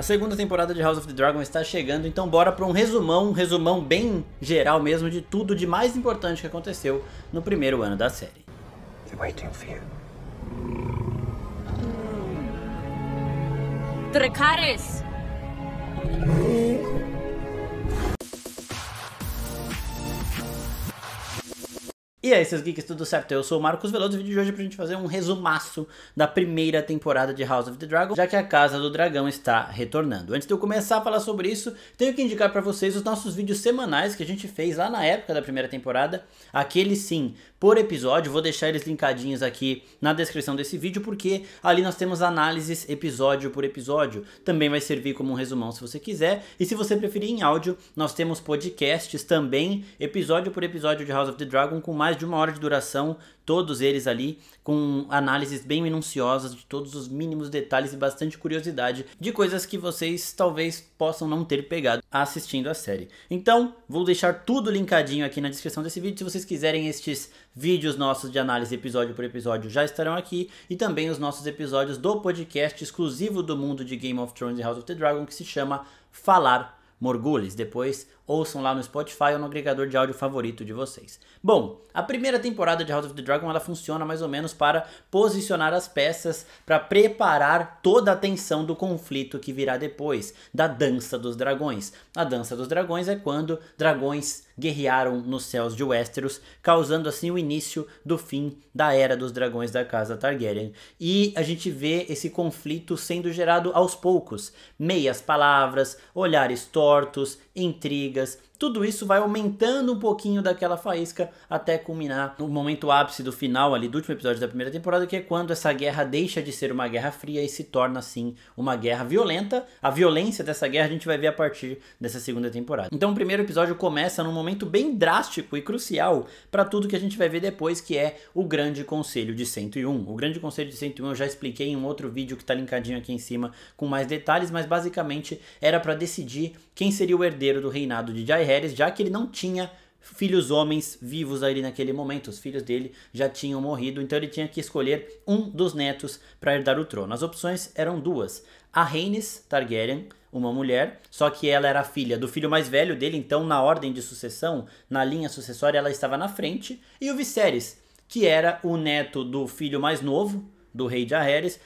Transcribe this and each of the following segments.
A segunda temporada de House of the Dragon está chegando, então bora para um resumão, um resumão bem geral mesmo de tudo de mais importante que aconteceu no primeiro ano da série. Dracarys! E aí, é, seus geeks, tudo certo? Eu sou o Marcos Veloso e o vídeo de hoje é pra gente fazer um resumaço da primeira temporada de House of the Dragon, já que a Casa do Dragão está retornando. Antes de eu começar a falar sobre isso, tenho que indicar para vocês os nossos vídeos semanais que a gente fez lá na época da primeira temporada. Aquele sim, por episódio. Vou deixar eles linkadinhos aqui na descrição desse vídeo, porque ali nós temos análises episódio por episódio. Também vai servir como um resumão se você quiser. E se você preferir em áudio, nós temos podcasts também, episódio por episódio de House of the Dragon, com mais de uma hora de duração todos eles ali com análises bem minuciosas de todos os mínimos detalhes e bastante curiosidade de coisas que vocês talvez possam não ter pegado assistindo a série. Então, vou deixar tudo linkadinho aqui na descrição desse vídeo. Se vocês quiserem estes vídeos nossos de análise episódio por episódio já estarão aqui e também os nossos episódios do podcast exclusivo do mundo de Game of Thrones e House of the Dragon que se chama Falar Morgulis. Depois Ouçam lá no Spotify ou no agregador de áudio favorito de vocês. Bom, a primeira temporada de House of the Dragon ela funciona mais ou menos para posicionar as peças, para preparar toda a tensão do conflito que virá depois, da dança dos dragões. A dança dos dragões é quando dragões guerrearam nos céus de Westeros, causando assim o início do fim da era dos dragões da casa Targaryen. E a gente vê esse conflito sendo gerado aos poucos, meias palavras, olhares tortos, intrigas Vegas Tudo isso vai aumentando um pouquinho daquela faísca até culminar no momento ápice do final ali do último episódio da primeira temporada, que é quando essa guerra deixa de ser uma guerra fria e se torna assim uma guerra violenta. A violência dessa guerra a gente vai ver a partir dessa segunda temporada. Então o primeiro episódio começa num momento bem drástico e crucial para tudo que a gente vai ver depois, que é o Grande Conselho de 101. O Grande Conselho de 101 eu já expliquei em um outro vídeo que está linkadinho aqui em cima com mais detalhes, mas basicamente era para decidir quem seria o herdeiro do reinado de Jair já que ele não tinha filhos homens vivos ali naquele momento, os filhos dele já tinham morrido, então ele tinha que escolher um dos netos para herdar o trono. As opções eram duas: a Rhaenys Targaryen, uma mulher, só que ela era filha do filho mais velho dele, então na ordem de sucessão, na linha sucessória, ela estava na frente, e o Viserys, que era o neto do filho mais novo, do rei de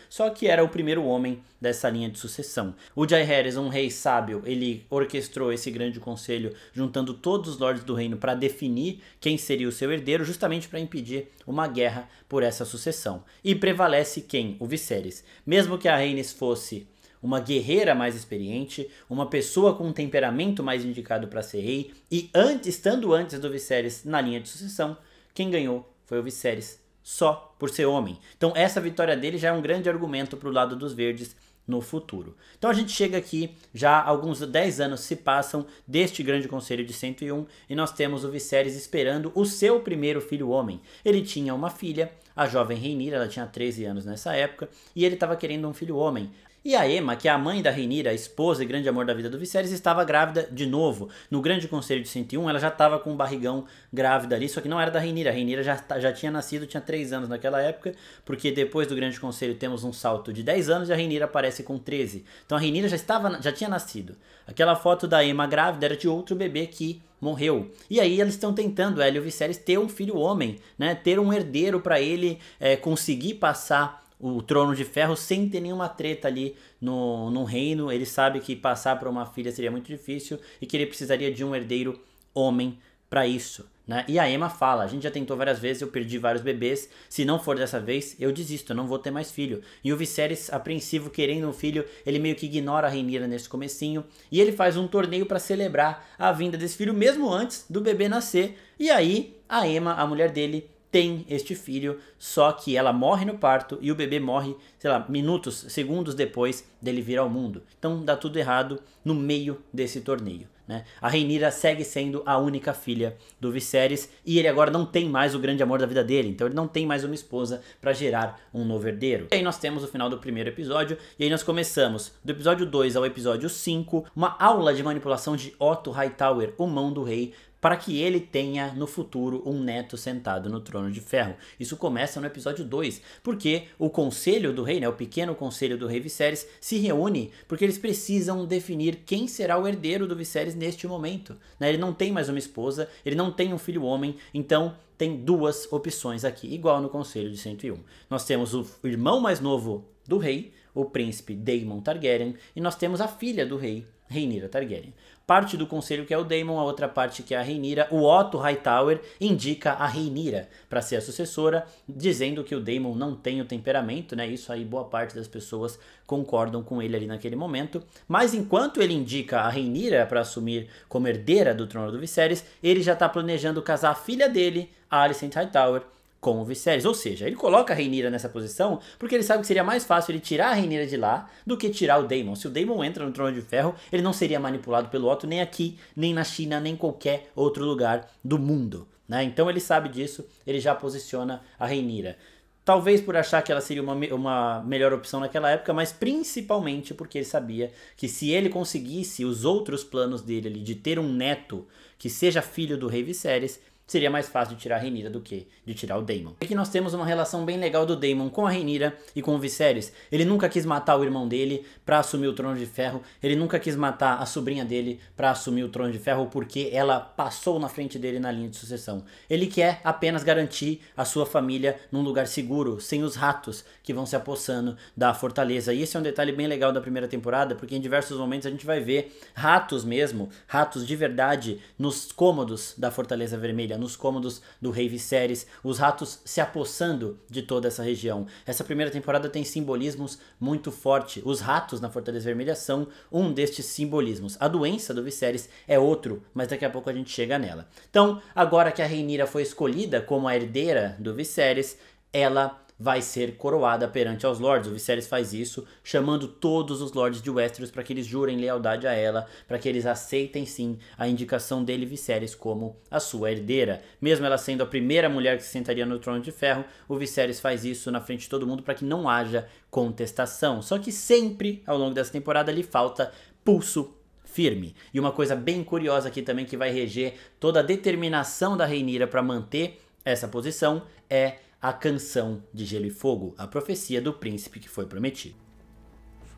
só que era o primeiro homem dessa linha de sucessão. O de um rei sábio, ele orquestrou esse grande conselho juntando todos os lordes do reino para definir quem seria o seu herdeiro, justamente para impedir uma guerra por essa sucessão. E prevalece quem? O Viserys. Mesmo que a Rhaenys fosse uma guerreira mais experiente, uma pessoa com um temperamento mais indicado para ser rei, e antes, estando antes do Viserys na linha de sucessão, quem ganhou foi o Viserys só por ser homem. Então essa vitória dele já é um grande argumento para o lado dos verdes no futuro. Então a gente chega aqui, já alguns 10 anos se passam deste grande conselho de 101 e nós temos o Viserys esperando o seu primeiro filho homem. Ele tinha uma filha, a jovem Reinira, ela tinha 13 anos nessa época, e ele estava querendo um filho homem. E a Emma, que é a mãe da Rhaenyra, a esposa e grande amor da vida do Viserys, estava grávida de novo. No Grande Conselho de 101, ela já estava com um barrigão grávida ali, só que não era da Rhaenyra. A Rhaenyra já, já tinha nascido, tinha 3 anos naquela época, porque depois do Grande Conselho temos um salto de 10 anos e a Rhaenyra aparece com 13. Então a Rhaenyra já, estava, já tinha nascido. Aquela foto da Emma grávida era de outro bebê que morreu. E aí eles estão tentando, Hélio Viserys, ter um filho homem, né? Ter um herdeiro para ele é, conseguir passar o trono de ferro sem ter nenhuma treta ali no, no reino. Ele sabe que passar para uma filha seria muito difícil e que ele precisaria de um herdeiro homem para isso. Né? E a Emma fala: a gente já tentou várias vezes, eu perdi vários bebês. Se não for dessa vez, eu desisto, eu não vou ter mais filho. E o Viserys, apreensivo, querendo um filho, ele meio que ignora a Rhaenyra nesse comecinho. E ele faz um torneio para celebrar a vinda desse filho, mesmo antes do bebê nascer. E aí, a Emma, a mulher dele, tem este filho, só que ela morre no parto e o bebê morre, sei lá, minutos, segundos depois dele vir ao mundo. Então dá tudo errado no meio desse torneio. Né? A Reinira segue sendo a única filha do Viserys e ele agora não tem mais o grande amor da vida dele, então ele não tem mais uma esposa para gerar um novo herdeiro. E aí nós temos o final do primeiro episódio, e aí nós começamos do episódio 2 ao episódio 5, uma aula de manipulação de Otto Hightower, o mão do rei, para que ele tenha no futuro um neto sentado no trono de ferro. Isso começa no episódio 2, porque o conselho do rei, né, o pequeno conselho do rei Viserys, se reúne porque eles precisam definir quem será o herdeiro do Viserys neste momento. Né? Ele não tem mais uma esposa, ele não tem um filho homem, então tem duas opções aqui, igual no Conselho de 101. Nós temos o irmão mais novo do rei, o príncipe Daemon Targaryen, e nós temos a filha do rei, Rhaenyra Targaryen. Parte do conselho que é o Daemon, a outra parte que é a Rhaenyra. O Otto Hightower indica a Rhaenyra para ser a sucessora, dizendo que o Daemon não tem o temperamento, né? Isso aí boa parte das pessoas concordam com ele ali naquele momento. Mas enquanto ele indica a Rhaenyra para assumir como herdeira do trono do Viserys, ele já está planejando casar a filha dele, a Alicent Hightower, com o Viserys. Ou seja, ele coloca a Reinira nessa posição porque ele sabe que seria mais fácil ele tirar a Reinira de lá do que tirar o Daemon. Se o Daemon entra no Trono de Ferro, ele não seria manipulado pelo Otto nem aqui, nem na China, nem em qualquer outro lugar do mundo. Né? Então ele sabe disso, ele já posiciona a Reinira. Talvez por achar que ela seria uma, uma melhor opção naquela época, mas principalmente porque ele sabia que se ele conseguisse os outros planos dele ali, de ter um neto que seja filho do rei Viserys, seria mais fácil de tirar a Rhaenyra do que de tirar o Daemon. Aqui é nós temos uma relação bem legal do Daemon com a Rhaenyra e com o Viserys. Ele nunca quis matar o irmão dele para assumir o trono de ferro, ele nunca quis matar a sobrinha dele para assumir o trono de ferro porque ela passou na frente dele na linha de sucessão. Ele quer apenas garantir a sua família num lugar seguro, sem os ratos que vão se apossando da fortaleza. E esse é um detalhe bem legal da primeira temporada, porque em diversos momentos a gente vai ver ratos mesmo, ratos de verdade, nos cômodos da Fortaleza Vermelha família, nos cômodos do rei Viserys, os ratos se apossando de toda essa região. Essa primeira temporada tem simbolismos muito fortes. Os ratos na Fortaleza Vermelha são um destes simbolismos. A doença do Viserys é outro, mas daqui a pouco a gente chega nela. Então, agora que a Reinira foi escolhida como a herdeira do Viserys, ela vai ser coroada perante aos lords. O Viserys faz isso, chamando todos os lords de Westeros para que eles jurem lealdade a ela, para que eles aceitem sim a indicação dele Viserys como a sua herdeira. Mesmo ela sendo a primeira mulher que se sentaria no trono de ferro, o Viserys faz isso na frente de todo mundo para que não haja contestação. Só que sempre ao longo dessa temporada lhe falta pulso firme. E uma coisa bem curiosa aqui também que vai reger toda a determinação da Reinira para manter essa posição é a canção de Gelo e Fogo, a profecia do príncipe que foi prometido.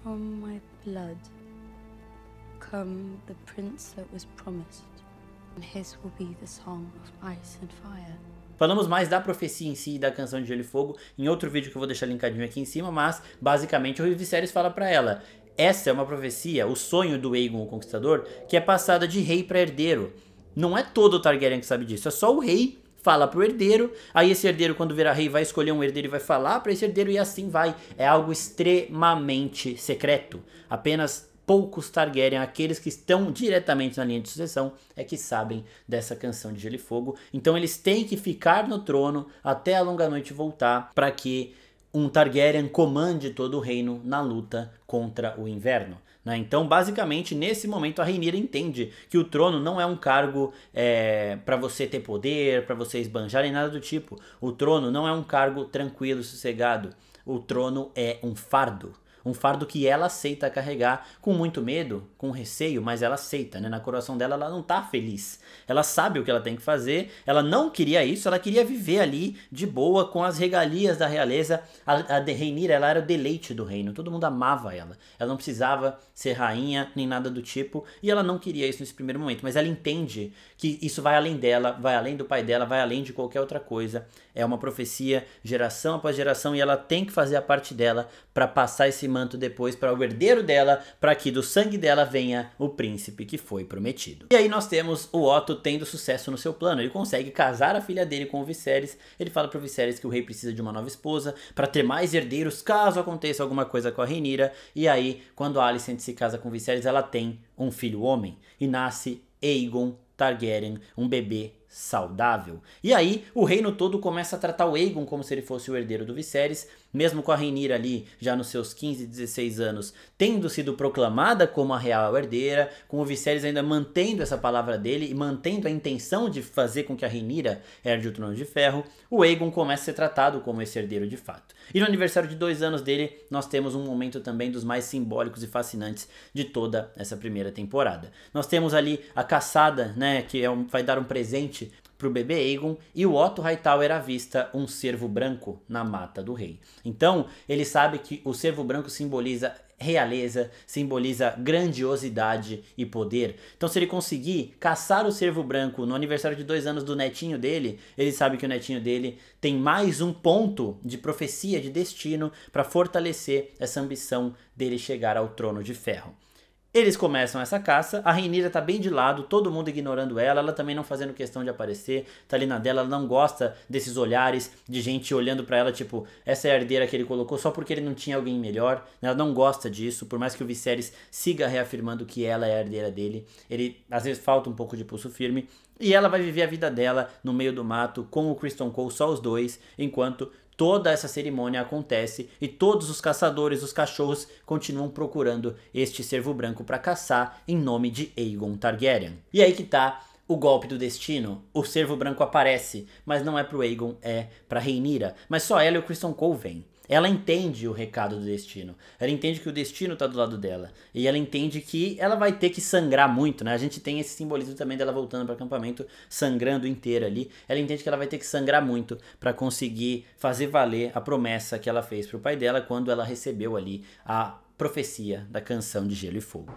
From my blood come the prince that was promised, and his will be the song of ice and fire. Falamos mais da profecia em si e da canção de Gelo e Fogo em outro vídeo que eu vou deixar linkadinho aqui em cima, mas basicamente o Viserys fala para ela: essa é uma profecia, o sonho do Aegon o Conquistador, que é passada de rei para herdeiro. Não é todo o Targaryen que sabe disso, é só o rei fala pro herdeiro, aí esse herdeiro, quando virar rei, vai escolher um herdeiro e vai falar para esse herdeiro, e assim vai. É algo extremamente secreto. Apenas poucos Targaryen, aqueles que estão diretamente na linha de sucessão, é que sabem dessa canção de Gelo e Fogo. Então eles têm que ficar no trono até a longa noite voltar para que um Targaryen comande todo o reino na luta contra o inverno. Né? Então, basicamente, nesse momento, a Rainira entende que o trono não é um cargo é, para você ter poder, para você esbanjar, nem nada do tipo. O trono não é um cargo tranquilo, sossegado. O trono é um fardo um fardo que ela aceita carregar com muito medo, com receio, mas ela aceita, né? Na coração dela ela não tá feliz. Ela sabe o que ela tem que fazer, ela não queria isso, ela queria viver ali de boa com as regalias da realeza. A, a Reinira, ela era o deleite do reino, todo mundo amava ela. Ela não precisava ser rainha nem nada do tipo, e ela não queria isso nesse primeiro momento, mas ela entende que isso vai além dela, vai além do pai dela, vai além de qualquer outra coisa é uma profecia geração após geração e ela tem que fazer a parte dela para passar esse manto depois para o herdeiro dela, para que do sangue dela venha o príncipe que foi prometido. E aí nós temos o Otto tendo sucesso no seu plano. Ele consegue casar a filha dele com o Viserys. Ele fala para o Viserys que o rei precisa de uma nova esposa para ter mais herdeiros caso aconteça alguma coisa com a Rhaenyra. E aí, quando a Alicent se casa com o Viserys, ela tem um filho homem e nasce Aegon Targaryen, um bebê saudável. E aí, o reino todo começa a tratar o Aegon como se ele fosse o herdeiro do Viserys, mesmo com a Rainira ali já nos seus 15, 16 anos, tendo sido proclamada como a real herdeira, com o Viserys ainda mantendo essa palavra dele e mantendo a intenção de fazer com que a Rainira herde o trono de ferro, o Aegon começa a ser tratado como esse herdeiro de fato. E no aniversário de dois anos dele, nós temos um momento também dos mais simbólicos e fascinantes de toda essa primeira temporada. Nós temos ali a caçada, né, que é um, vai dar um presente para o bebê Aegon e o Otto Hightower avista um cervo branco na mata do rei. Então, ele sabe que o cervo branco simboliza realeza, simboliza grandiosidade e poder. Então, se ele conseguir caçar o cervo branco no aniversário de dois anos do netinho dele, ele sabe que o netinho dele tem mais um ponto de profecia, de destino, para fortalecer essa ambição dele chegar ao trono de ferro. Eles começam essa caça, a Rainira tá bem de lado, todo mundo ignorando ela, ela também não fazendo questão de aparecer, tá ali na dela, ela não gosta desses olhares de gente olhando para ela, tipo, essa é a herdeira que ele colocou só porque ele não tinha alguém melhor, né? ela não gosta disso, por mais que o Viserys siga reafirmando que ela é a herdeira dele, ele às vezes falta um pouco de pulso firme, e ela vai viver a vida dela no meio do mato com o Criston Cole, só os dois, enquanto Toda essa cerimônia acontece e todos os caçadores, os cachorros, continuam procurando este servo branco para caçar em nome de Aegon Targaryen. E aí que tá o golpe do destino. O servo branco aparece, mas não é pro Aegon, é pra Rhaenyra. Mas só ela e o Criston Cole vêm. Ela entende o recado do destino. Ela entende que o destino está do lado dela. E ela entende que ela vai ter que sangrar muito, né? A gente tem esse simbolismo também dela voltando para o acampamento, sangrando inteira ali. Ela entende que ela vai ter que sangrar muito para conseguir fazer valer a promessa que ela fez para o pai dela quando ela recebeu ali a profecia da canção de Gelo e Fogo.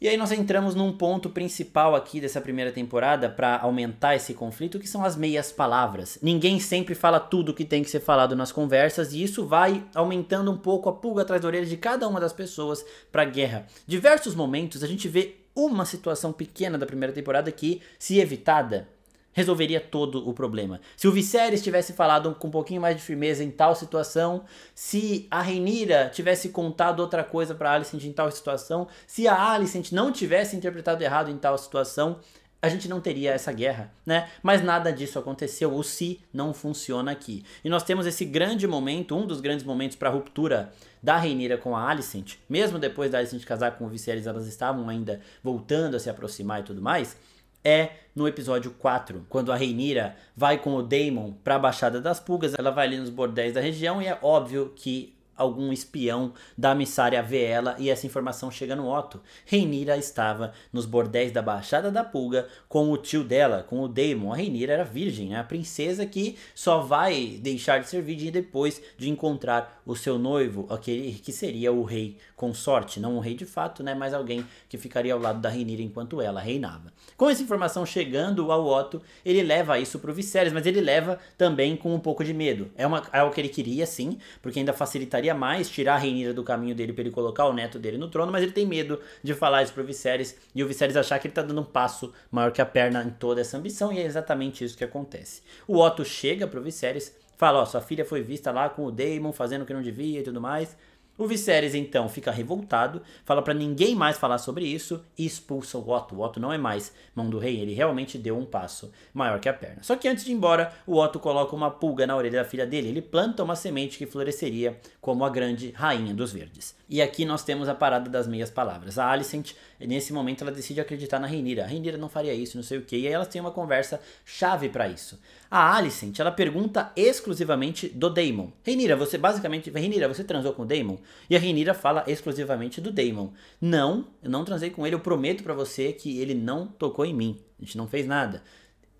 E aí nós entramos num ponto principal aqui dessa primeira temporada para aumentar esse conflito, que são as meias palavras. Ninguém sempre fala tudo o que tem que ser falado nas conversas e isso vai aumentando um pouco a pulga atrás da orelha de cada uma das pessoas para guerra. Diversos momentos a gente vê uma situação pequena da primeira temporada que, se evitada, resolveria todo o problema. Se o Viserys tivesse falado com um pouquinho mais de firmeza em tal situação, se a Rhaenyra tivesse contado outra coisa para Alicent em tal situação, se a Alicent não tivesse interpretado errado em tal situação, a gente não teria essa guerra, né? Mas nada disso aconteceu, o se não funciona aqui. E nós temos esse grande momento, um dos grandes momentos para a ruptura da Rhaenyra com a Alicent, mesmo depois da Alicent casar com o Viserys, elas estavam ainda voltando a se aproximar e tudo mais é no episódio 4, quando a Reinira vai com o Daemon para a Baixada das Pulgas, ela vai ali nos bordéis da região e é óbvio que algum espião da missária vê ela e essa informação chega no Otto. Reinira estava nos bordéis da Baixada da Pulga com o tio dela, com o Daemon. A Reinira era virgem, né? a princesa que só vai deixar de ser virgem depois de encontrar o seu noivo, aquele que seria o rei consorte, não um rei de fato, né, mas alguém que ficaria ao lado da Rainira enquanto ela reinava. Com essa informação chegando ao Otto, ele leva isso para o Viserys, mas ele leva também com um pouco de medo. É uma, algo é que ele queria, sim, porque ainda facilitaria mais tirar a Rainira do caminho dele para ele colocar o neto dele no trono, mas ele tem medo de falar isso para o Viserys e o Viserys achar que ele está dando um passo maior que a perna em toda essa ambição, e é exatamente isso que acontece. O Otto chega para o Viserys, fala, ó, sua filha foi vista lá com o Daemon fazendo o que não devia e tudo mais. O Viserys então fica revoltado, fala para ninguém mais falar sobre isso e expulsa o Otto. O Otto não é mais mão do rei, ele realmente deu um passo maior que a perna. Só que antes de ir embora, o Otto coloca uma pulga na orelha da filha dele. Ele planta uma semente que floresceria como a grande rainha dos verdes. E aqui nós temos a parada das meias palavras. A Alicent, nesse momento, ela decide acreditar na Rainira. A Rainira não faria isso, não sei o que. E aí elas têm uma conversa chave para isso. A Alicent, ela pergunta exclusivamente do Daemon. Reinira, você basicamente... Reinira, você transou com o Daemon? E a Reinira fala exclusivamente do Daemon. Não, eu não transei com ele, eu prometo para você que ele não tocou em mim. A gente não fez nada.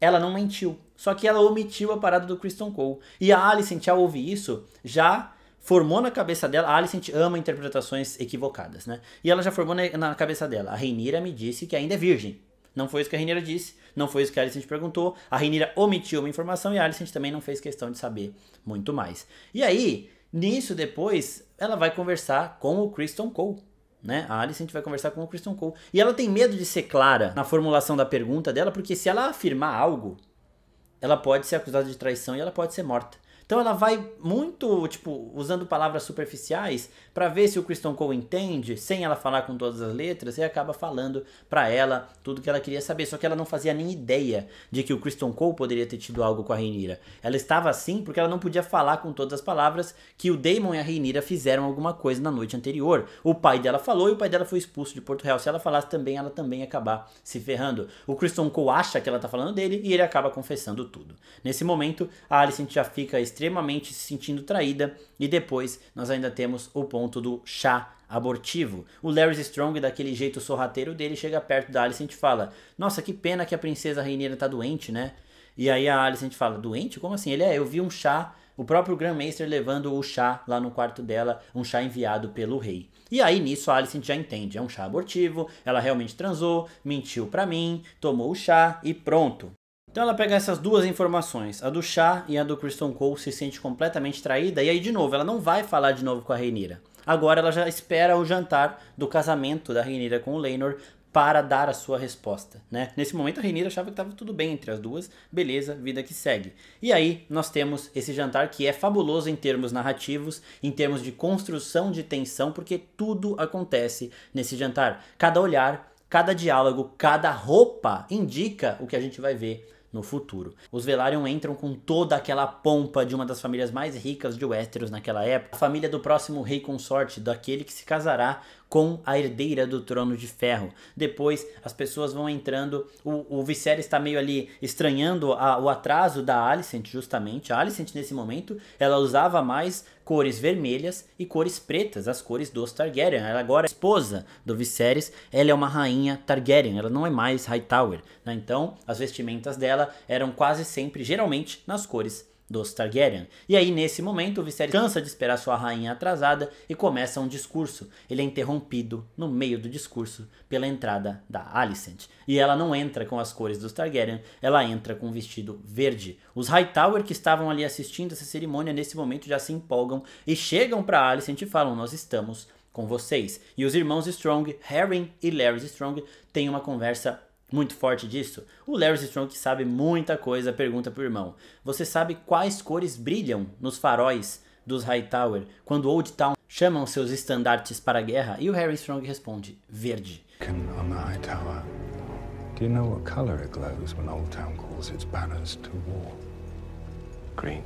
Ela não mentiu, só que ela omitiu a parada do Kristen Cole. E a Alicent, ao ouvir isso, já formou na cabeça dela. A Alicent ama interpretações equivocadas, né? E ela já formou na, na cabeça dela. A Reinira me disse que ainda é virgem. Não foi isso que a Rainira disse, não foi isso que a Alicent perguntou. A Rainira omitiu uma informação e a Alicent também não fez questão de saber muito mais. E aí, nisso depois, ela vai conversar com o Kristen Cole. Né? A Alicent vai conversar com o Kristen Cole. E ela tem medo de ser clara na formulação da pergunta dela, porque se ela afirmar algo, ela pode ser acusada de traição e ela pode ser morta. Então ela vai muito, tipo, usando palavras superficiais para ver se o Kristen Cole entende, sem ela falar com todas as letras, e acaba falando para ela tudo que ela queria saber. Só que ela não fazia nem ideia de que o Kristen Cole poderia ter tido algo com a Reinira. Ela estava assim porque ela não podia falar com todas as palavras que o Damon e a Reinira fizeram alguma coisa na noite anterior. O pai dela falou e o pai dela foi expulso de Porto Real. Se ela falasse também, ela também ia acabar se ferrando. O Kristen Cole acha que ela tá falando dele e ele acaba confessando tudo. Nesse momento, a Alicent já fica extremamente se sentindo traída e depois nós ainda temos o ponto do chá abortivo. O Larry Strong, daquele jeito sorrateiro dele, chega perto da Alicent e fala: "Nossa, que pena que a princesa rainha tá doente, né?" E aí a Alicent fala: "Doente? Como assim? Ele é, eu vi um chá o próprio Grandmaster levando o chá lá no quarto dela, um chá enviado pelo rei. E aí nisso a Alicent já entende, é um chá abortivo, ela realmente transou, mentiu para mim, tomou o chá e pronto. Então ela pega essas duas informações, a do chá e a do Kristen Cole se sente completamente traída e aí de novo, ela não vai falar de novo com a Rainira. Agora ela já espera o jantar do casamento da Rainira com o Leinor para dar a sua resposta, né? Nesse momento a Rainira achava que estava tudo bem entre as duas, beleza, vida que segue. E aí nós temos esse jantar que é fabuloso em termos narrativos, em termos de construção de tensão, porque tudo acontece nesse jantar. Cada olhar, cada diálogo, cada roupa indica o que a gente vai ver no futuro. Os Velaryon entram com toda aquela pompa de uma das famílias mais ricas de Westeros naquela época, a família do próximo rei consorte, daquele que se casará com a herdeira do trono de ferro. Depois as pessoas vão entrando, o, o Viserys está meio ali estranhando a, o atraso da Alicent, justamente. A Alicent nesse momento, ela usava mais cores vermelhas e cores pretas, as cores dos Targaryen. Ela agora é esposa do Viserys, ela é uma rainha Targaryen, ela não é mais Hightower. Né? Então, as vestimentas dela eram quase sempre, geralmente, nas cores dos Targaryen. E aí, nesse momento, o Viserys cansa de esperar sua rainha atrasada e começa um discurso. Ele é interrompido no meio do discurso pela entrada da Alicent. E ela não entra com as cores dos Targaryen, ela entra com um vestido verde. Os Hightower que estavam ali assistindo essa cerimônia nesse momento já se empolgam e chegam para Alicent e falam: "Nós estamos com vocês". E os irmãos Strong, Harry e Larry Strong, têm uma conversa muito forte disso? O Larry Strong, que sabe muita coisa, pergunta pro irmão: Você sabe quais cores brilham nos faróis dos Hightower quando Old Town chamam seus estandartes para a guerra? E o Harry Strong responde: Verde. On the Hightower, do you know what color it glows when Old Town calls its banners to war? Green.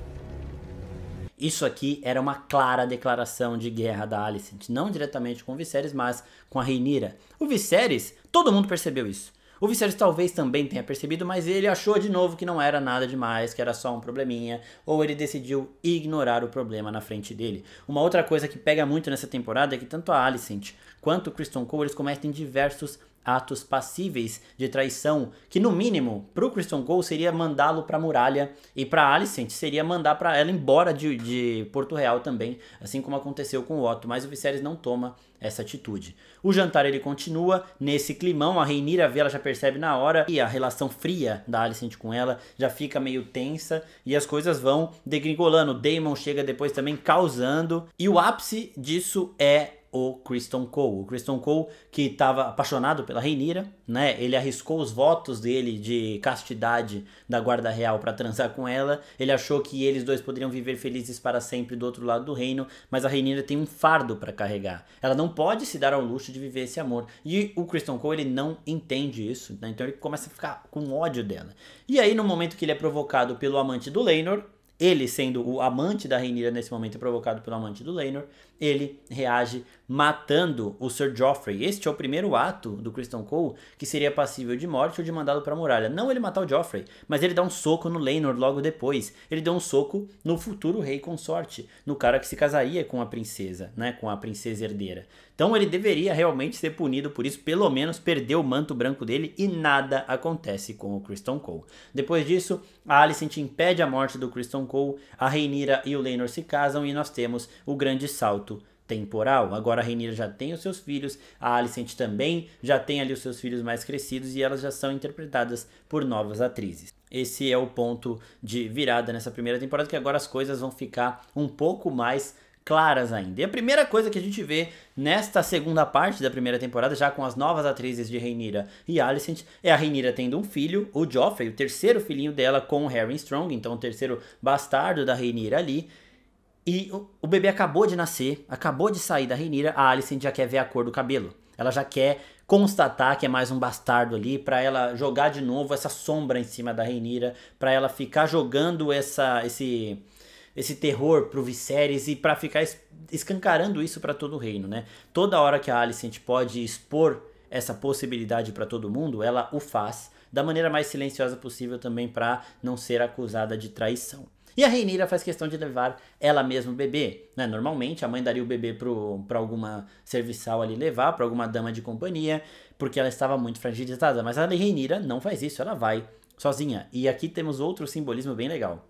Isso aqui era uma clara declaração de guerra da Alicent, não diretamente com o Viserys, mas com a Reinira. O Viserys, todo mundo percebeu isso. O Viserys talvez também tenha percebido, mas ele achou de novo que não era nada demais, que era só um probleminha, ou ele decidiu ignorar o problema na frente dele. Uma outra coisa que pega muito nessa temporada é que tanto a Alicent quanto o Kristen Cole, eles cometem diversos atos passíveis de traição, que no mínimo para o Christian Gol seria mandá-lo para a muralha e para Alicent seria mandar para ela embora de, de, Porto Real também, assim como aconteceu com o Otto, mas o Viserys não toma essa atitude. O jantar ele continua nesse climão, a Reinira vê, ela já percebe na hora e a relação fria da Alicent com ela já fica meio tensa e as coisas vão degringolando. O Daemon chega depois também causando e o ápice disso é o Christian Cole. O Christian Cole, que estava apaixonado pela Reinira, né? Ele arriscou os votos dele de castidade da guarda real para transar com ela. Ele achou que eles dois poderiam viver felizes para sempre do outro lado do reino, mas a Reinira tem um fardo para carregar. Ela não pode se dar ao luxo de viver esse amor. E o Christian Cole, ele não entende isso, né? Então ele começa a ficar com ódio dela. E aí no momento que ele é provocado pelo amante do Leinor, ele sendo o amante da Rhaenyra nesse momento provocado pelo amante do Laenor, ele reage matando o Sir Joffrey. Este é o primeiro ato do Criston Cole que seria passível de morte ou de mandado para a muralha. Não ele matar o Joffrey, mas ele dá um soco no Laenor logo depois. Ele deu um soco no futuro rei consorte, no cara que se casaria com a princesa, né, com a princesa herdeira. Então ele deveria realmente ser punido por isso, pelo menos perder o manto branco dele e nada acontece com o Kristen Cole. Depois disso, a Alicent impede a morte do Kristen Cole, a Rainira e o Laenor se casam e nós temos o grande salto temporal. Agora a Rainira já tem os seus filhos, a Alicent também já tem ali os seus filhos mais crescidos e elas já são interpretadas por novas atrizes. Esse é o ponto de virada nessa primeira temporada que agora as coisas vão ficar um pouco mais claras ainda. E a primeira coisa que a gente vê nesta segunda parte da primeira temporada, já com as novas atrizes de Rhaenyra e Alicent, é a Rhaenyra tendo um filho, o Joffrey, o terceiro filhinho dela com Harry Strong, então o terceiro bastardo da Rhaenyra ali. E o, o bebê acabou de nascer, acabou de sair da Rhaenyra, a Alicent já quer ver a cor do cabelo. Ela já quer constatar que é mais um bastardo ali, para ela jogar de novo essa sombra em cima da Rhaenyra, para ela ficar jogando essa esse esse terror pro Viserys e para ficar escancarando isso para todo o reino, né? Toda hora que a Alicent pode expor essa possibilidade para todo mundo, ela o faz da maneira mais silenciosa possível também para não ser acusada de traição. E a Reinira faz questão de levar ela mesma o bebê. Né? Normalmente a mãe daria o bebê para alguma serviçal ali levar, para alguma dama de companhia, porque ela estava muito fragilizada. Mas a Reinira não faz isso, ela vai sozinha. E aqui temos outro simbolismo bem legal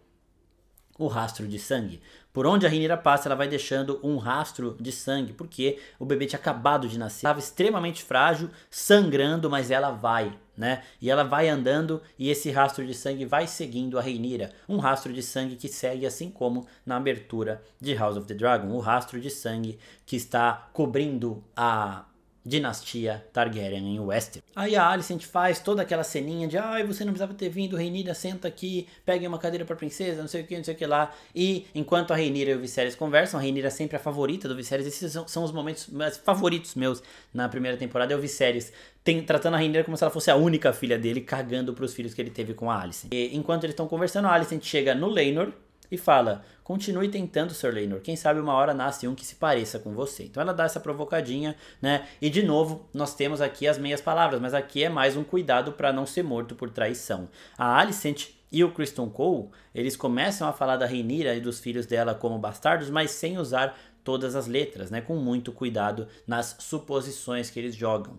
o rastro de sangue. Por onde a Rainira passa, ela vai deixando um rastro de sangue, porque o bebê tinha acabado de nascer, estava extremamente frágil, sangrando, mas ela vai, né? E ela vai andando e esse rastro de sangue vai seguindo a Rainira, um rastro de sangue que segue assim como na abertura de House of the Dragon, o rastro de sangue que está cobrindo a dinastia Targaryen em Westeros. Aí a Alicent faz toda aquela ceninha de ai, ah, você não precisava ter vindo, nira senta aqui, pegue uma cadeira pra princesa, não sei o que, não sei o que lá. E enquanto a nira e o Viserys conversam, a rei nira é sempre a favorita do Viserys, esses são, são os momentos favoritos meus na primeira temporada, é o Viserys tem, tratando a Rhaenyra como se ela fosse a única filha dele, cagando pros filhos que ele teve com a Alicent. E, enquanto eles estão conversando, a Alicent chega no Leinor, e fala: continue tentando, Sir Leonor Quem sabe uma hora nasce um que se pareça com você. Então ela dá essa provocadinha, né? E de novo, nós temos aqui as meias palavras, mas aqui é mais um cuidado para não ser morto por traição. A Alicent e o Kristen Cole, eles começam a falar da Rainira e dos filhos dela como bastardos, mas sem usar todas as letras, né? Com muito cuidado nas suposições que eles jogam.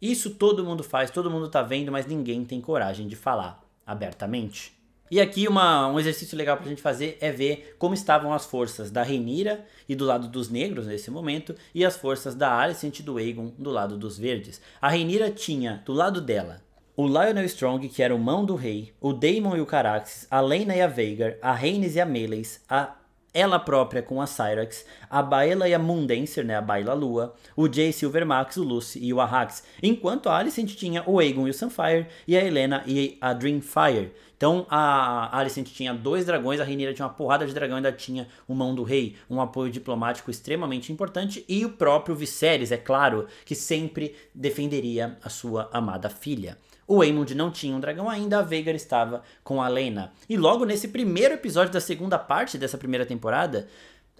Isso todo mundo faz, todo mundo tá vendo, mas ninguém tem coragem de falar abertamente. E aqui uma, um exercício legal para a gente fazer é ver como estavam as forças da Reinira e do lado dos negros nesse momento, e as forças da Alicent e do Aegon do lado dos verdes. A Reinira tinha do lado dela o Lionel Strong, que era o mão do rei, o Daemon e o Caraxes, a Lena e a Veigar, a Rhaenys e a Melis, a ela própria com a Cyrax, a Baela e a Mundenser, né, a Baila Lua, o Jay Silvermax, o Lucy e o Arrax, enquanto a Alicent tinha o Aegon e o Sunfire, e a Helena e a Dreamfire. Então a Alicent tinha dois dragões, a Rhaenyra tinha uma porrada de dragão, ainda tinha o Mão do Rei, um apoio diplomático extremamente importante, e o próprio Viserys, é claro, que sempre defenderia a sua amada filha. O Eamond não tinha um dragão ainda, a Veigar estava com a Lena. E logo nesse primeiro episódio da segunda parte dessa primeira temporada,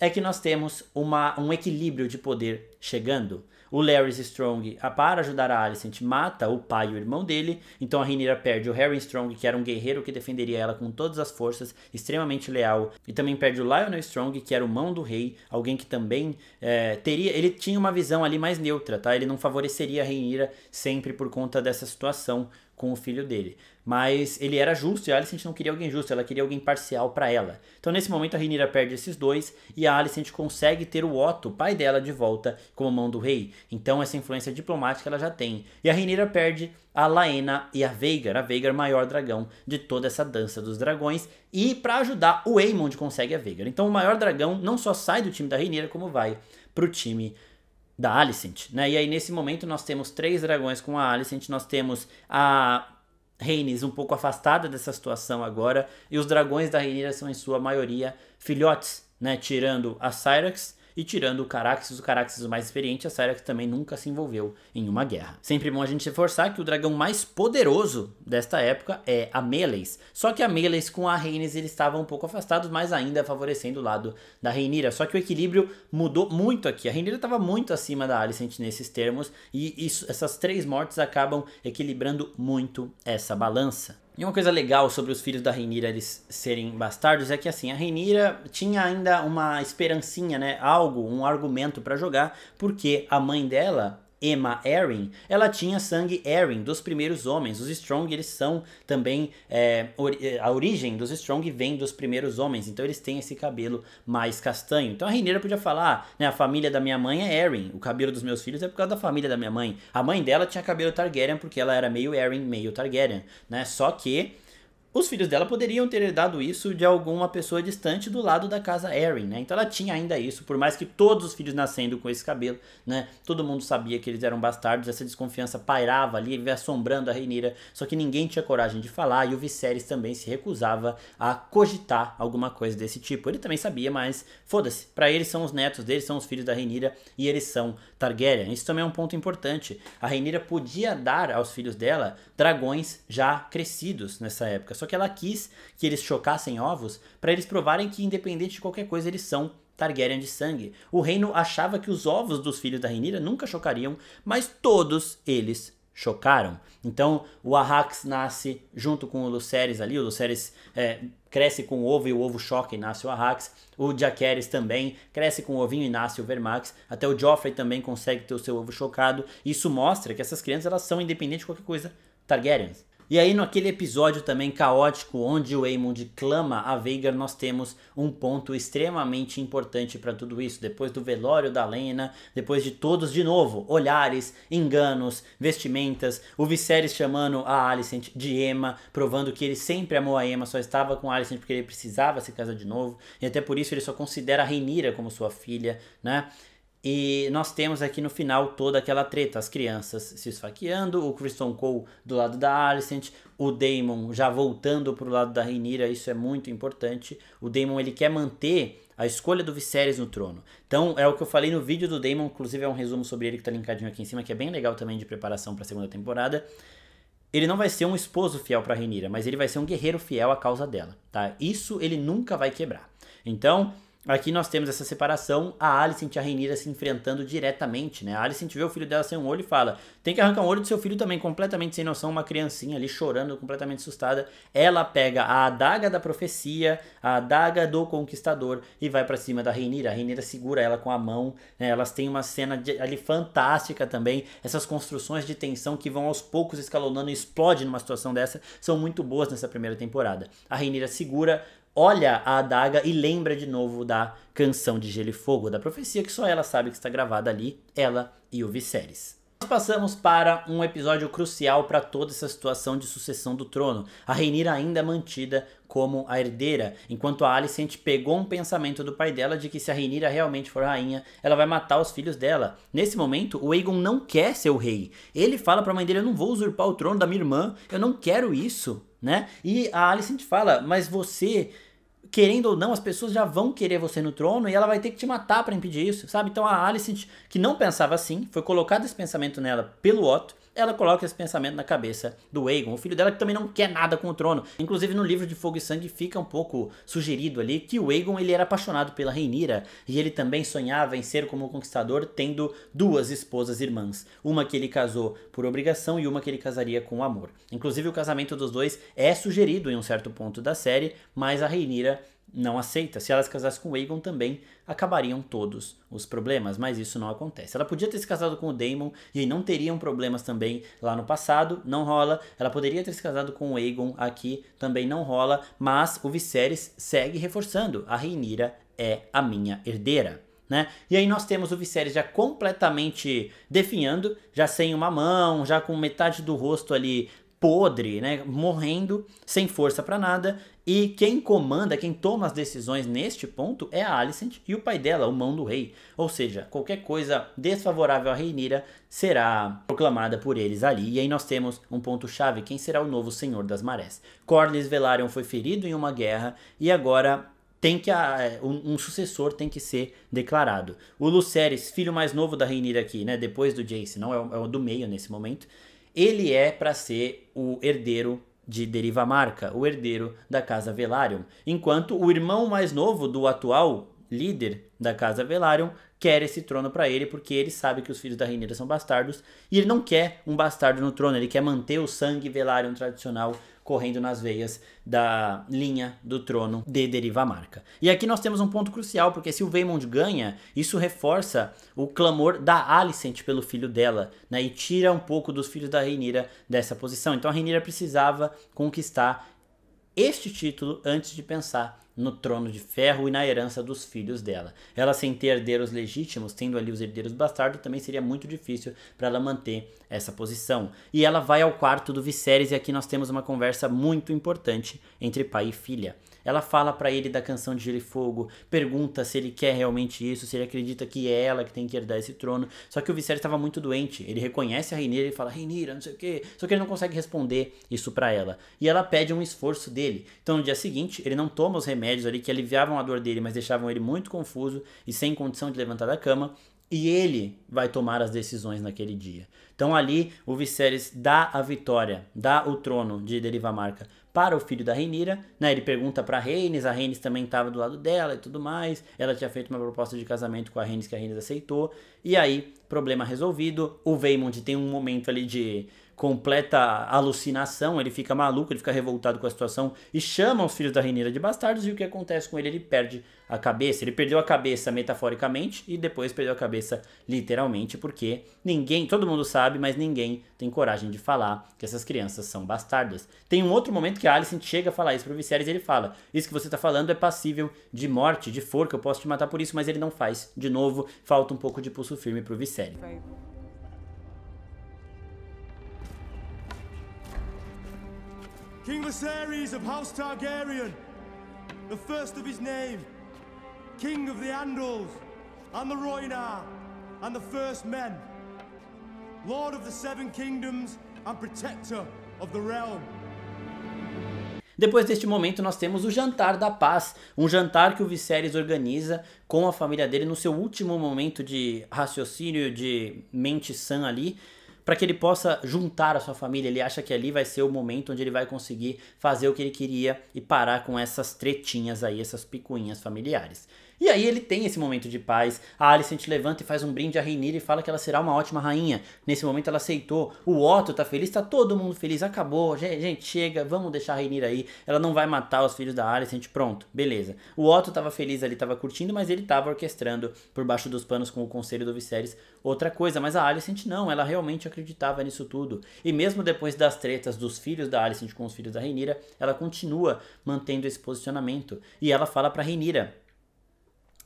é que nós temos uma, um equilíbrio de poder chegando. O Larry Strong, para ajudar a Alicent, mata o pai e o irmão dele. Então a Rhaenyra perde o Harry Strong, que era um guerreiro que defenderia ela com todas as forças, extremamente leal. E também perde o Lionel Strong, que era o mão do rei, alguém que também é, teria... Ele tinha uma visão ali mais neutra, tá? Ele não favoreceria a Rhaenyra sempre por conta dessa situação com o filho dele. Mas ele era justo e a Alicent não queria alguém justo, ela queria alguém parcial para ela. Então nesse momento a Rhaenyra perde esses dois e a Alicent consegue ter o Otto, pai dela, de volta como mão do rei. Então essa influência diplomática ela já tem. E a Rhaenyra perde a Laena e a Veigar, a Veigar maior dragão de toda essa dança dos dragões. E para ajudar, o Aemond consegue a Veigar. Então o maior dragão não só sai do time da Rhaenyra como vai pro time da Alicent, né? E aí nesse momento nós temos três dragões com a Alicent, nós temos a Rhaenys um pouco afastada dessa situação agora, e os dragões da Rhaenyra são em sua maioria filhotes, né? Tirando a Syrax, e tirando o Caraxes, o Caraxes mais experiente, a que também nunca se envolveu em uma guerra. Sempre bom a gente reforçar que o dragão mais poderoso desta época é a Meleis. Só que a Meleis com a Rhaenys eles estavam um pouco afastados, mas ainda favorecendo o lado da Rhaenyra. Só que o equilíbrio mudou muito aqui. A Rhaenyra estava muito acima da Alicent nesses termos e isso, essas três mortes acabam equilibrando muito essa balança. E uma coisa legal sobre os filhos da Rainira eles serem bastardos é que assim, a Rainira tinha ainda uma esperancinha, né, algo, um argumento para jogar, porque a mãe dela Emma Erin, ela tinha sangue Erin, dos primeiros homens. Os Strong, eles são também. É, é, a origem dos Strong vem dos primeiros homens, então eles têm esse cabelo mais castanho. Então a Reineira podia falar, ah, né, a família da minha mãe é Erin, o cabelo dos meus filhos é por causa da família da minha mãe. A mãe dela tinha cabelo Targaryen porque ela era meio Erin, meio Targaryen, né? Só que os filhos dela poderiam ter herdado isso de alguma pessoa distante do lado da casa Erin, né? Então ela tinha ainda isso, por mais que todos os filhos nascendo com esse cabelo, né? Todo mundo sabia que eles eram bastardos, essa desconfiança pairava ali, assombrando a Reineira, só que ninguém tinha coragem de falar e o Viserys também se recusava a cogitar alguma coisa desse tipo. Ele também sabia, mas foda-se, para eles são os netos deles, são os filhos da Reinira e eles são Targaryen. Isso também é um ponto importante. A Rainira podia dar aos filhos dela dragões já crescidos nessa época, só que ela quis que eles chocassem ovos para eles provarem que independente de qualquer coisa eles são Targaryen de sangue. O reino achava que os ovos dos filhos da Rainira nunca chocariam, mas todos eles chocaram. Então o Arrax nasce junto com o Luceres ali, o Luceres é, cresce com o ovo e o ovo choca e nasce o Arrax. O Jaqueres também cresce com o ovinho e nasce o Vermax. Até o Joffrey também consegue ter o seu ovo chocado. Isso mostra que essas crianças elas são independentes de qualquer coisa Targaryens. E aí, naquele episódio também caótico, onde o Eamon clama a Veigar, nós temos um ponto extremamente importante para tudo isso. Depois do velório da Lena, depois de todos de novo, olhares, enganos, vestimentas, o Viserys chamando a Alicent de Emma, provando que ele sempre amou a Emma, só estava com a Alicent porque ele precisava se casar de novo, e até por isso ele só considera a Rhaenyra como sua filha, né? E nós temos aqui no final toda aquela treta, as crianças se esfaqueando, o Kristen Cole do lado da Alicent, o Damon já voltando pro lado da Rhaenyra, isso é muito importante. O Damon ele quer manter a escolha do Viserys no trono. Então é o que eu falei no vídeo do Damon, inclusive é um resumo sobre ele que tá linkadinho aqui em cima, que é bem legal também de preparação para a segunda temporada. Ele não vai ser um esposo fiel para Rhaenyra, mas ele vai ser um guerreiro fiel à causa dela, tá? Isso ele nunca vai quebrar. Então, Aqui nós temos essa separação, a Alicent e a Rainira se enfrentando diretamente, né? A Alicent vê o filho dela sem um olho e fala, tem que arrancar um olho do seu filho também, completamente sem noção, uma criancinha ali chorando, completamente assustada. Ela pega a adaga da profecia, a adaga do conquistador e vai para cima da Rainira. A Rainira segura ela com a mão, né? Elas têm uma cena de, ali fantástica também, essas construções de tensão que vão aos poucos escalonando e explode numa situação dessa, são muito boas nessa primeira temporada. A Rainira segura, olha a adaga e lembra de novo da canção de Gelo e Fogo, da profecia que só ela sabe que está gravada ali, ela e o Viserys. Nós passamos para um episódio crucial para toda essa situação de sucessão do trono. A Rainira ainda é mantida como a herdeira, enquanto a Alicent pegou um pensamento do pai dela de que se a Rainira realmente for rainha, ela vai matar os filhos dela. Nesse momento, o Aegon não quer ser o rei. Ele fala para a mãe dele: "Eu não vou usurpar o trono da minha irmã, eu não quero isso", né? E a Alicent fala: "Mas você querendo ou não, as pessoas já vão querer você no trono e ela vai ter que te matar para impedir isso, sabe? Então a Alicent, que não pensava assim, foi colocado esse pensamento nela pelo Otto, ela coloca esse pensamento na cabeça do Aegon, o filho dela que também não quer nada com o trono. Inclusive no livro de Fogo e Sangue fica um pouco sugerido ali que o Aegon ele era apaixonado pela Reinira e ele também sonhava em ser como um conquistador tendo duas esposas irmãs, uma que ele casou por obrigação e uma que ele casaria com amor. Inclusive o casamento dos dois é sugerido em um certo ponto da série, mas a Reinira não aceita. Se ela se casasse com o Aegon, também acabariam todos os problemas, mas isso não acontece. Ela podia ter se casado com o Daemon e aí não teriam problemas também lá no passado, não rola. Ela poderia ter se casado com o Aegon aqui, também não rola, mas o Viserys segue reforçando, a Reinira é a minha herdeira. Né? E aí nós temos o Viserys já completamente definhando, já sem uma mão, já com metade do rosto ali podre, né, morrendo, sem força para nada, e quem comanda, quem toma as decisões neste ponto é a Alicent e o pai dela, o mão do rei. Ou seja, qualquer coisa desfavorável a Reinira será proclamada por eles ali. E aí nós temos um ponto-chave: quem será o novo senhor das marés? Corlys Velaryon foi ferido em uma guerra e agora tem que um, sucessor tem que ser declarado. O Lucerys, filho mais novo da Rainira aqui, né, depois do Jace, não é o, é o do meio nesse momento, ele é para ser o herdeiro de Derivamarca, o herdeiro da Casa Velarium, enquanto o irmão mais novo do atual líder da Casa Velarium quer esse trono para ele porque ele sabe que os filhos da Rainha são bastardos e ele não quer um bastardo no trono, ele quer manter o sangue Velarium tradicional correndo nas veias da linha do trono de marca. E aqui nós temos um ponto crucial, porque se o Vaemond ganha, isso reforça o clamor da Alicent pelo filho dela, né? E tira um pouco dos filhos da Rainira dessa posição. Então a Rainira precisava conquistar este título antes de pensar no trono de ferro e na herança dos filhos dela. Ela sem ter herdeiros legítimos, tendo ali os herdeiros bastardos, também seria muito difícil para ela manter essa posição. E ela vai ao quarto do Viserys e aqui nós temos uma conversa muito importante entre pai e filha. Ela fala para ele da canção de Gelo e Fogo, pergunta se ele quer realmente isso, se ele acredita que é ela que tem que herdar esse trono. Só que o Viserys estava muito doente. Ele reconhece a Rhaenyra e fala: Rainira, não sei o quê". Só que ele não consegue responder isso para ela. E ela pede um esforço dele. Então no dia seguinte, ele não toma os remédios remédios ali que aliviavam a dor dele, mas deixavam ele muito confuso e sem condição de levantar da cama. E ele vai tomar as decisões naquele dia. Então ali o Viserys dá a vitória, dá o trono de Marca para o filho da Rainira, né? Ele pergunta para Rhaenys, a Rhaenys também estava do lado dela e tudo mais. Ela tinha feito uma proposta de casamento com a Rhaenys que a Rhaenys aceitou. E aí, problema resolvido. O Vaemond tem um momento ali de completa alucinação, ele fica maluco, ele fica revoltado com a situação e chama os filhos da Reineira de bastardos e o que acontece com ele? Ele perde a cabeça, ele perdeu a cabeça metaforicamente e depois perdeu a cabeça literalmente, porque ninguém, todo mundo sabe, mas ninguém tem coragem de falar que essas crianças são bastardas. Tem um outro momento que a Alicent chega a falar isso pro Viserys e ele fala: "Isso que você tá falando é passível de morte, de forca, eu posso te matar por isso", mas ele não faz. De novo, falta um pouco de pulso firme pro Viserys. King Viserys of House Targaryen, the first of his name, King of the Andals and the Rhoynar and the First Men, Lord of the Seven Kingdoms and Protector of the Realm. Depois deste momento, nós temos o Jantar da Paz, um jantar que o Viserys organiza com a família dele no seu último momento de raciocínio, de mente sã ali, para que ele possa juntar a sua família. Ele acha que ali vai ser o momento onde ele vai conseguir fazer o que ele queria e parar com essas tretinhas aí, essas picuinhas familiares. E aí ele tem esse momento de paz. A Alicent levanta e faz um brinde a Rainira e fala que ela será uma ótima rainha. Nesse momento ela aceitou. O Otto tá feliz, tá todo mundo feliz. Acabou, gente, chega, vamos deixar a Rainira aí. Ela não vai matar os filhos da Alicent, pronto, beleza. O Otto tava feliz ali, tava curtindo, mas ele tava orquestrando por baixo dos panos com o conselho do Viserys outra coisa. Mas a Alicent não, ela realmente acreditava nisso tudo. E mesmo depois das tretas dos filhos da Alicent com os filhos da Rainira ela continua mantendo esse posicionamento. E ela fala pra Rainira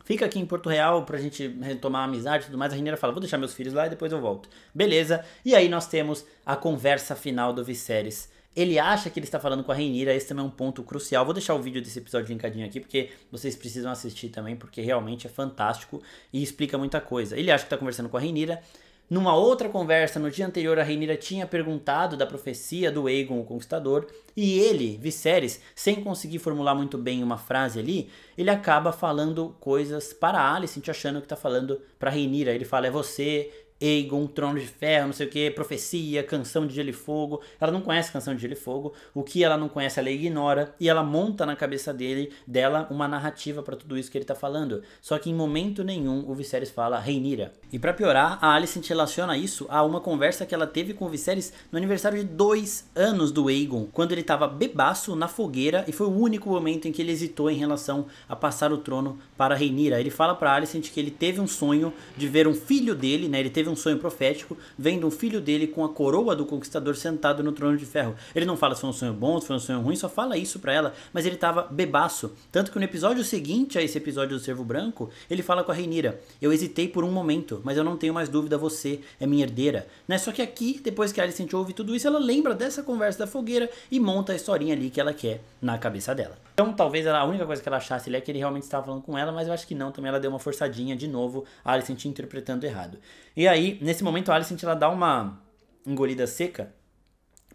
fica aqui em Porto Real pra gente retomar a amizade e tudo mais. A Rainira fala, vou deixar meus filhos lá e depois eu volto. Beleza. E aí nós temos a conversa final do Viserys. Ele acha que ele está falando com a Rainira esse também é um ponto crucial. Vou deixar o vídeo desse episódio linkadinho aqui, porque vocês precisam assistir também, porque realmente é fantástico e explica muita coisa. Ele acha que está conversando com a Rainira numa outra conversa no dia anterior, a Rainira tinha perguntado da profecia do Aegon o Conquistador, e ele, Viserys, sem conseguir formular muito bem uma frase ali, ele acaba falando coisas para Alicent, achando que está falando para Rainira. Ele fala: "É você, Aegon, Trono de Ferro, não sei o que, Profecia, Canção de Gelo e Fogo. Ela não conhece Canção de Gelo e Fogo. O que ela não conhece, ela ignora. E ela monta na cabeça dele, dela, uma narrativa para tudo isso que ele tá falando. Só que em momento nenhum o Viserys fala Reinira. E para piorar, a Alicent relaciona isso a uma conversa que ela teve com o Viserys no aniversário de dois anos do Aegon, quando ele tava bebaço na fogueira e foi o único momento em que ele hesitou em relação a passar o trono para Reinira. Ele fala pra Alicent que ele teve um sonho de ver um filho dele, né? Ele teve teve um sonho profético vendo um filho dele com a coroa do conquistador sentado no trono de ferro. Ele não fala se foi um sonho bom, se foi um sonho ruim, só fala isso para ela, mas ele tava bebaço. Tanto que no episódio seguinte a esse episódio do Servo Branco, ele fala com a Reinira: Eu hesitei por um momento, mas eu não tenho mais dúvida, você é minha herdeira. Né? Só que aqui, depois que a Alicent ouve tudo isso, ela lembra dessa conversa da fogueira e monta a historinha ali que ela quer na cabeça dela. Então talvez ela, a única coisa que ela achasse é que ele realmente estava falando com ela, mas eu acho que não, também ela deu uma forçadinha de novo, a Alicent interpretando errado. E aí aí, nesse momento, a Alicent ela dá uma engolida seca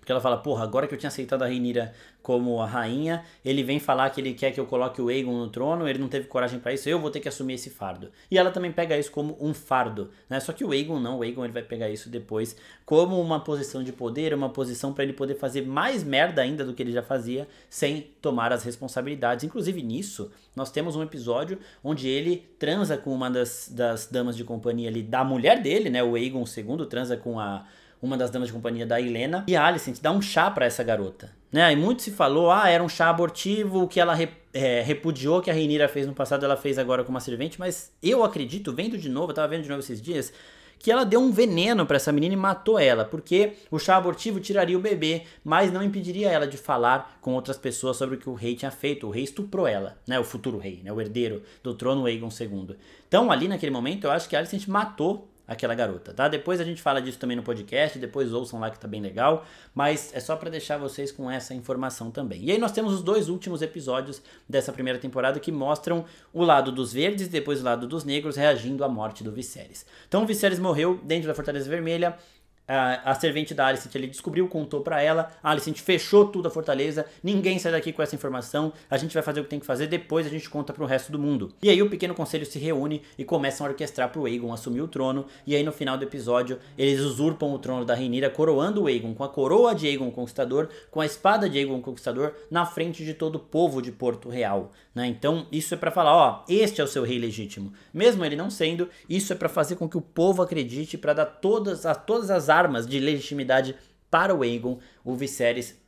porque ela fala, porra, agora que eu tinha aceitado a Rainira como a rainha, ele vem falar que ele quer que eu coloque o Aegon no trono, ele não teve coragem para isso, eu vou ter que assumir esse fardo. E ela também pega isso como um fardo, né? Só que o Aegon não, o Aegon ele vai pegar isso depois como uma posição de poder, uma posição para ele poder fazer mais merda ainda do que ele já fazia, sem tomar as responsabilidades. Inclusive nisso, nós temos um episódio onde ele transa com uma das, das damas de companhia ali, da mulher dele, né? O Aegon II transa com a uma das damas de companhia da Helena, e Alicent dá um chá para essa garota. Né? E muito se falou, ah, era um chá abortivo, que ela rep é, repudiou que a Rainira fez no passado, ela fez agora com uma servente, mas eu acredito, vendo de novo, eu tava vendo de novo esses dias, que ela deu um veneno para essa menina e matou ela, porque o chá abortivo tiraria o bebê, mas não impediria ela de falar com outras pessoas sobre o que o rei tinha feito. O rei estuprou ela, né? O futuro rei, né? O herdeiro do trono Aegon II. Então, ali naquele momento, eu acho que Alicent matou aquela garota, tá? Depois a gente fala disso também no podcast, depois ouçam lá que tá bem legal, mas é só para deixar vocês com essa informação também. E aí nós temos os dois últimos episódios dessa primeira temporada que mostram o lado dos verdes e depois o lado dos negros reagindo à morte do Viserys. Então o Viserys morreu dentro da Fortaleza Vermelha, é, a servente da Alicent ele descobriu, contou para ela, a Alicent fechou tudo a fortaleza, ninguém sai daqui com essa informação, a gente vai fazer o que tem que fazer, depois a gente conta pro resto do mundo. E aí o pequeno conselho se reúne e começam a orquestrar pro Aegon assumir o trono, e aí no final do episódio eles usurpam o trono da Rainira, coroando o Aegon com a coroa de Aegon Conquistador, com a espada de Aegon Conquistador, na frente de todo o povo de Porto Real. Né? Então isso é para falar, ó, este é o seu rei legítimo. Mesmo ele não sendo, isso é para fazer com que o povo acredite, para dar todas, a, todas as armas armas de legitimidade para o Aegon, o Viserys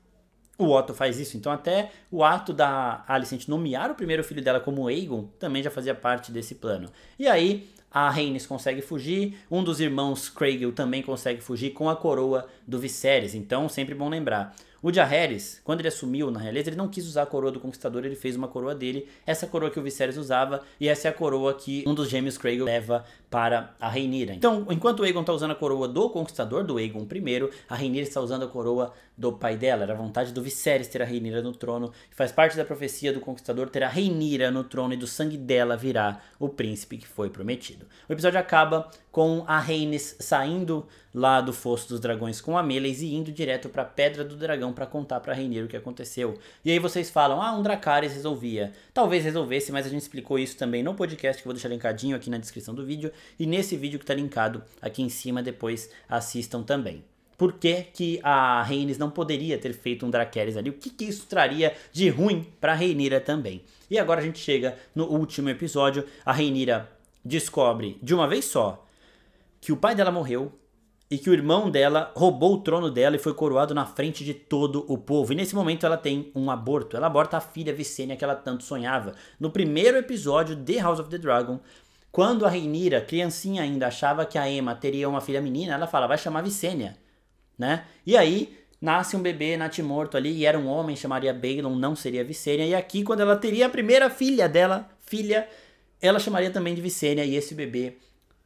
o Otto faz isso. Então, até o ato da Alicent nomear o primeiro filho dela como Aegon também já fazia parte desse plano. E aí, a Rhaenys consegue fugir, um dos irmãos Craigel também consegue fugir com a coroa do Viserys. Então, sempre bom lembrar. O Jaehaerys, quando ele assumiu na realeza, ele não quis usar a coroa do Conquistador, ele fez uma coroa dele, essa coroa que o Viserys usava, e essa é a coroa que um dos gêmeos Craig leva para a Rhaenyra. Então, enquanto o Aegon está usando a coroa do Conquistador, do Aegon I, a Rhaenyra está usando a coroa do pai dela, era a vontade do Viserys ter a Reinira no trono, e faz parte da profecia do conquistador ter a Reinira no trono e do sangue dela virá o príncipe que foi prometido. O episódio acaba com a Rhaenys saindo lá do fosso dos dragões com a Meleis e indo direto para a Pedra do Dragão para contar para Reinira o que aconteceu. E aí vocês falam: "Ah, um Dracarys resolvia". Talvez resolvesse, mas a gente explicou isso também no podcast que eu vou deixar linkadinho aqui na descrição do vídeo e nesse vídeo que está linkado aqui em cima depois assistam também por que, que a Reines não poderia ter feito um Dracarys ali, o que, que isso traria de ruim para Rhaenyra também. E agora a gente chega no último episódio, a Rhaenyra descobre de uma vez só que o pai dela morreu e que o irmão dela roubou o trono dela e foi coroado na frente de todo o povo. E nesse momento ela tem um aborto. Ela aborta a filha Visenya que ela tanto sonhava. No primeiro episódio de House of the Dragon, quando a Reinira, criancinha ainda, achava que a Emma teria uma filha menina, ela fala: "Vai chamar Vicênia né? E aí nasce um bebê natimorto ali e era um homem, chamaria Balon, não seria Visenya. E aqui, quando ela teria a primeira filha dela, filha, ela chamaria também de Visenya e esse bebê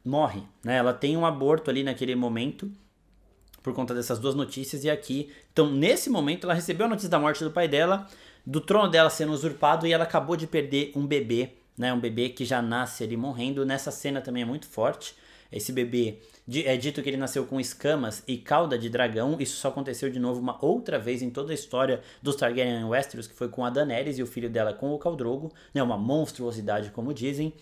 morre, né? Ela tem um aborto ali naquele momento por conta dessas duas notícias e aqui, então nesse momento ela recebeu a notícia da morte do pai dela, do trono dela sendo usurpado e ela acabou de perder um bebê né? Um bebê que já nasce ali morrendo. Nessa cena também é muito forte. Esse bebê é dito que ele nasceu com escamas e cauda de dragão. Isso só aconteceu de novo uma outra vez em toda a história dos Targaryen Westeros, que foi com a Daenerys e o filho dela com o Caldrogo, É né? Uma monstruosidade, como dizem.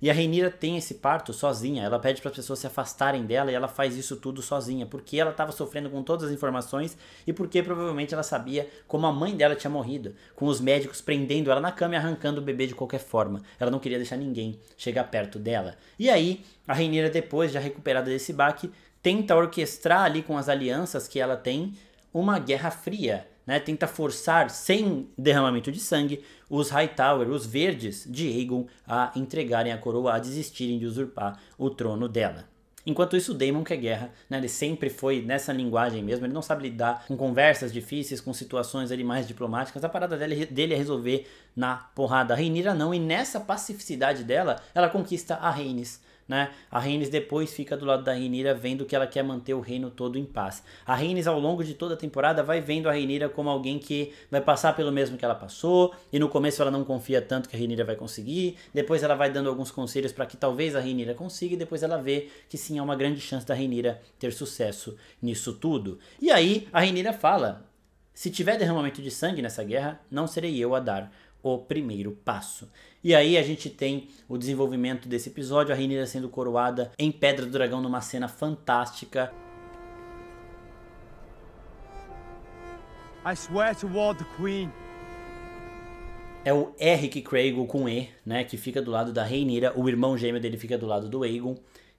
E a Reinira tem esse parto sozinha. Ela pede para as pessoas se afastarem dela e ela faz isso tudo sozinha, porque ela estava sofrendo com todas as informações e porque provavelmente ela sabia como a mãe dela tinha morrido, com os médicos prendendo ela na cama e arrancando o bebê de qualquer forma. Ela não queria deixar ninguém chegar perto dela. E aí, a Reinira depois já recuperada desse baque, tenta orquestrar ali com as alianças que ela tem uma guerra fria né, tenta forçar, sem derramamento de sangue, os Hightower, os verdes de Aegon, a entregarem a coroa, a desistirem de usurpar o trono dela. Enquanto isso, Daemon quer guerra, né? Ele sempre foi nessa linguagem mesmo, ele não sabe lidar com conversas difíceis, com situações ali mais diplomáticas. A parada dele, dele é resolver na porrada. A Reinira não, e nessa pacificidade dela, ela conquista a Rhaenys né? A Rhaenys depois fica do lado da Rhaenyra vendo que ela quer manter o reino todo em paz. A Rhaenys ao longo de toda a temporada vai vendo a Rhaenyra como alguém que vai passar pelo mesmo que ela passou e no começo ela não confia tanto que a Rhaenyra vai conseguir, depois ela vai dando alguns conselhos para que talvez a Rhaenyra consiga e depois ela vê que sim, há uma grande chance da Rhaenyra ter sucesso nisso tudo. E aí a Rhaenyra fala: se tiver derramamento de sangue nessa guerra, não serei eu a dar o primeiro passo. E aí a gente tem o desenvolvimento desse episódio, a Rainha sendo coroada em Pedra do Dragão numa cena fantástica. I swear the Queen. É o Eric Craig com E, né, que fica do lado da Reinira, o irmão gêmeo dele fica do lado do Aegon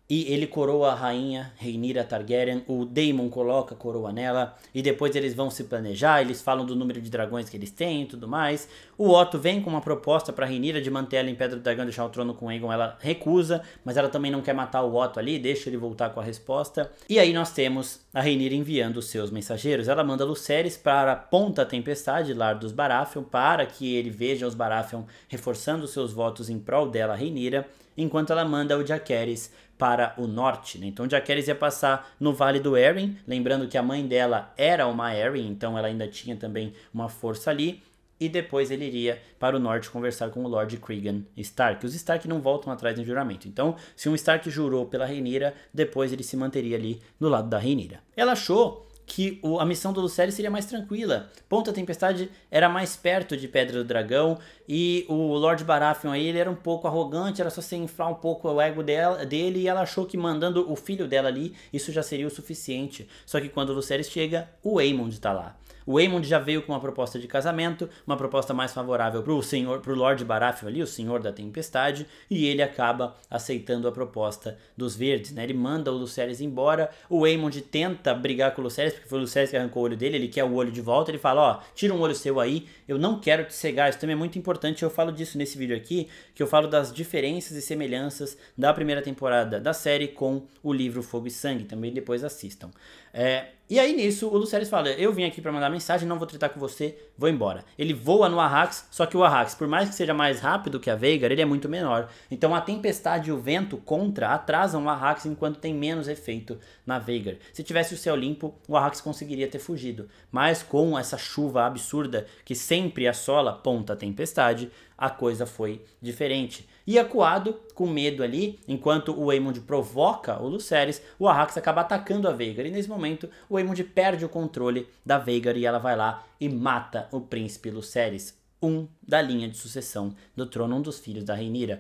e ele coroa a rainha Rhaenyra Targaryen, o Daemon coloca a coroa nela, e depois eles vão se planejar, eles falam do número de dragões que eles têm e tudo mais. O Otto vem com uma proposta para Rhaenyra de manter ela em Pedra do Dragão e deixar o trono com Aegon, ela recusa, mas ela também não quer matar o Otto ali, deixa ele voltar com a resposta. E aí nós temos a Rhaenyra enviando os seus mensageiros, ela manda Lucerys para a Ponta Tempestade, lar dos Baratheon, para que ele veja os Baratheon reforçando seus votos em prol dela, Rhaenyra, enquanto ela manda o Jaqueres para o norte. Né? Então Jaqueres ia passar no Vale do Erin, lembrando que a mãe dela era uma Erin, então ela ainda tinha também uma força ali. E depois ele iria para o norte conversar com o Lord Cregan Stark. Os Stark não voltam atrás no juramento. Então, se um Stark jurou pela Rhaenyra, depois ele se manteria ali do lado da Rhaenyra. Ela achou que o, a missão do Lucério seria mais tranquila. Ponta Tempestade era mais perto de Pedra do Dragão e o Lord Baratheon aí ele era um pouco arrogante, era só se inflar um pouco o ego dela, dele e ela achou que mandando o filho dela ali, isso já seria o suficiente. Só que quando o Lucerys chega, o Aemond está lá. O Waymond já veio com uma proposta de casamento, uma proposta mais favorável para o senhor, para o Lord Baratheon ali, o Senhor da Tempestade, e ele acaba aceitando a proposta dos Verdes, né? Ele manda o Lucerys embora, o Waymond tenta brigar com o Lucerys, porque foi o Lucerys que arrancou o olho dele, ele quer o olho de volta, ele fala, ó, oh, tira um olho seu aí, eu não quero te cegar, isso também é muito importante, eu falo disso nesse vídeo aqui, que eu falo das diferenças e semelhanças da primeira temporada da série com o livro Fogo e Sangue, também depois assistam. É, e aí nisso, o Lucérez fala: Eu vim aqui para mandar mensagem, não vou tratar com você, vou embora. Ele voa no Arrax, só que o Arrax, por mais que seja mais rápido que a Veigar, ele é muito menor. Então a tempestade e o vento contra atrasam o Arrax enquanto tem menos efeito na Veigar. Se tivesse o céu limpo, o Arrax conseguiria ter fugido. Mas com essa chuva absurda que sempre assola ponta a tempestade, a coisa foi diferente. E acuado, com medo ali, enquanto o Eamond provoca o Luceres, o Arrax acaba atacando a Veigar. E nesse momento, o Eamond perde o controle da Veigar e ela vai lá e mata o príncipe Luceres, um da linha de sucessão do trono, um dos filhos da Reinira.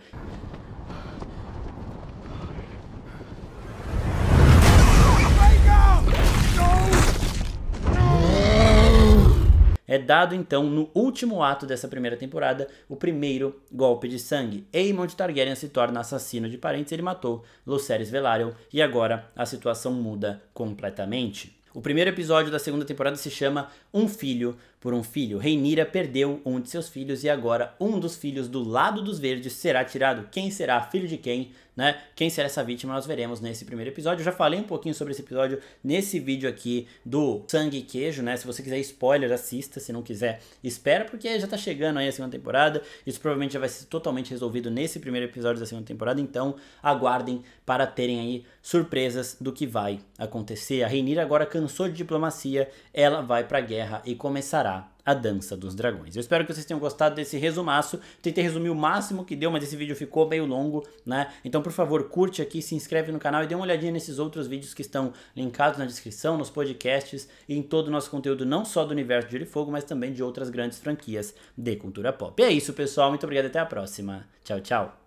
dado então, no último ato dessa primeira temporada, o primeiro golpe de sangue. de Targaryen se torna assassino de parentes, ele matou Lucerys Velaryon e agora a situação muda completamente. O primeiro episódio da segunda temporada se chama Um Filho por um Filho. Reinira perdeu um de seus filhos e agora um dos filhos do lado dos verdes será tirado. Quem será filho de quem? né? Quem será essa vítima nós veremos nesse primeiro episódio. Eu já falei um pouquinho sobre esse episódio nesse vídeo aqui do Sangue e Queijo, né? Se você quiser spoiler, assista. Se não quiser, espera, porque já tá chegando aí a segunda temporada. Isso provavelmente já vai ser totalmente resolvido nesse primeiro episódio da segunda temporada. Então, aguardem para terem aí surpresas do que vai acontecer. A Reinir agora cansou de diplomacia, ela vai pra guerra e começará a Dança dos Dragões. Eu espero que vocês tenham gostado desse resumaço. Tentei resumir o máximo que deu, mas esse vídeo ficou meio longo, né? Então, por favor, curte aqui, se inscreve no canal e dê uma olhadinha nesses outros vídeos que estão linkados na descrição, nos podcasts e em todo o nosso conteúdo, não só do universo de Gelo e Fogo, mas também de outras grandes franquias de cultura pop. E é isso, pessoal. Muito obrigado e até a próxima. Tchau, tchau.